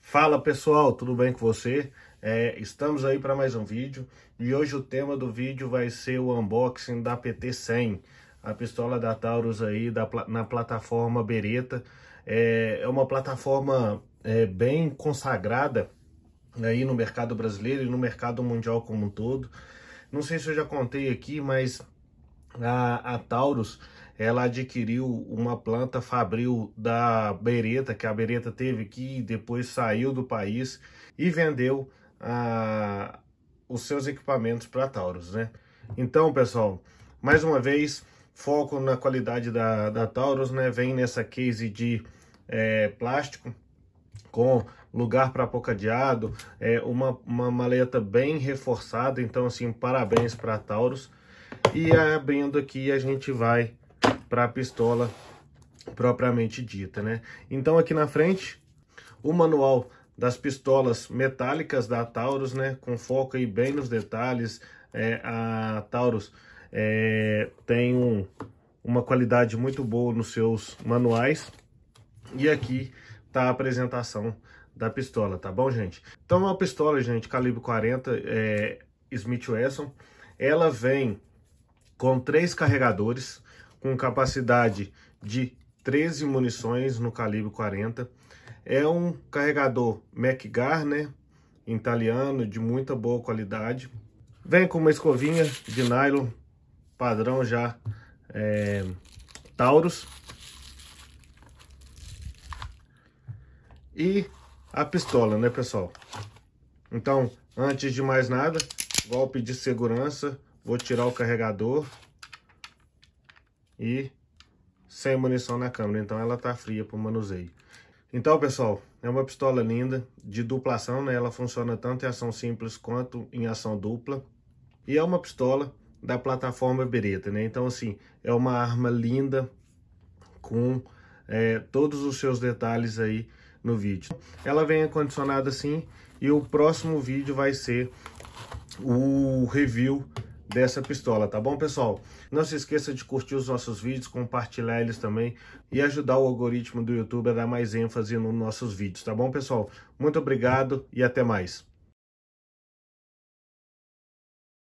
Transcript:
Fala pessoal, tudo bem com você? É, estamos aí para mais um vídeo e hoje o tema do vídeo vai ser o unboxing da PT100, a pistola da Taurus aí da, na plataforma Beretta. É, é uma plataforma é, bem consagrada aí no mercado brasileiro e no mercado mundial como um todo. Não sei se eu já contei aqui, mas a, a Taurus ela adquiriu uma planta fabril da Beretta, que a Beretta teve aqui, depois saiu do país e vendeu a, os seus equipamentos para a Taurus, né? Então, pessoal, mais uma vez, foco na qualidade da, da Taurus, né? Vem nessa case de é, plástico com lugar para apocadeado, é, uma, uma maleta bem reforçada, então, assim, parabéns para a Taurus. E abrindo aqui a gente vai para a pistola propriamente dita, né? Então aqui na frente o manual das pistolas metálicas da Taurus, né? Com foco aí bem nos detalhes. É, a Taurus é, tem um, uma qualidade muito boa nos seus manuais. E aqui tá a apresentação da pistola, tá bom, gente? Então é uma pistola, gente, calibre 40 é, Smith Wesson. Ela vem com três carregadores, com capacidade de 13 munições no calibre 40. É um carregador MacGar, né? Italiano, de muita boa qualidade. Vem com uma escovinha de nylon padrão já é, Taurus. E a pistola, né, pessoal? Então, antes de mais nada, golpe de segurança Vou tirar o carregador e sem munição na câmera, então ela tá fria para o manuseio. Então, pessoal, é uma pistola linda, de duplação, né? Ela funciona tanto em ação simples quanto em ação dupla. E é uma pistola da plataforma Beretta, né? Então, assim, é uma arma linda com é, todos os seus detalhes aí no vídeo. Ela vem acondicionada assim e o próximo vídeo vai ser o review dessa pistola, tá bom, pessoal? Não se esqueça de curtir os nossos vídeos, compartilhar eles também e ajudar o algoritmo do YouTube a dar mais ênfase nos nossos vídeos, tá bom, pessoal? Muito obrigado e até mais.